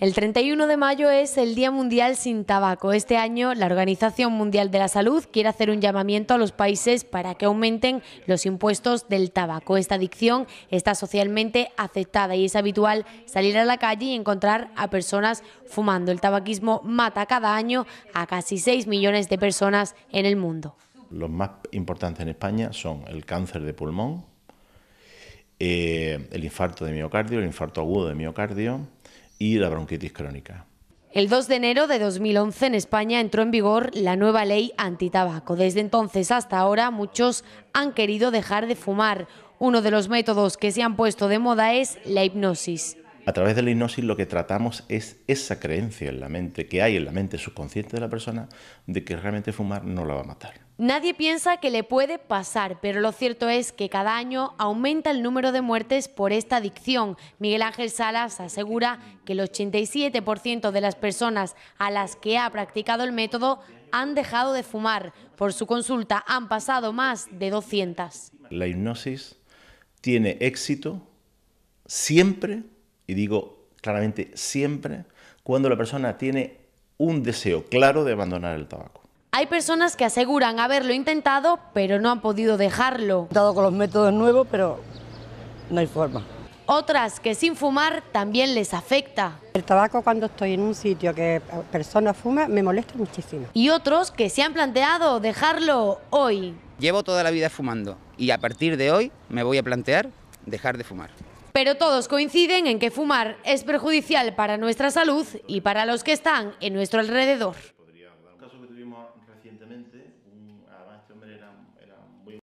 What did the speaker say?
El 31 de mayo es el Día Mundial sin Tabaco. Este año la Organización Mundial de la Salud quiere hacer un llamamiento a los países para que aumenten los impuestos del tabaco. Esta adicción está socialmente aceptada y es habitual salir a la calle y encontrar a personas fumando. El tabaquismo mata cada año a casi 6 millones de personas en el mundo. Los más importantes en España son el cáncer de pulmón, eh, el infarto de miocardio, el infarto agudo de miocardio y la bronquitis crónica. El 2 de enero de 2011 en España entró en vigor la nueva ley antitabaco. Desde entonces hasta ahora muchos han querido dejar de fumar. Uno de los métodos que se han puesto de moda es la hipnosis. A través de la hipnosis lo que tratamos es esa creencia en la mente, que hay en la mente subconsciente de la persona, de que realmente fumar no la va a matar. Nadie piensa que le puede pasar, pero lo cierto es que cada año aumenta el número de muertes por esta adicción. Miguel Ángel Salas asegura que el 87% de las personas a las que ha practicado el método han dejado de fumar. Por su consulta han pasado más de 200. La hipnosis tiene éxito siempre y digo claramente siempre, cuando la persona tiene un deseo claro de abandonar el tabaco. Hay personas que aseguran haberlo intentado, pero no han podido dejarlo. He intentado con los métodos nuevos, pero no hay forma. Otras que sin fumar también les afecta. El tabaco cuando estoy en un sitio que persona fuma me molesta muchísimo. Y otros que se han planteado dejarlo hoy. Llevo toda la vida fumando y a partir de hoy me voy a plantear dejar de fumar. Pero todos coinciden en que fumar es perjudicial para nuestra salud y para los que están en nuestro alrededor.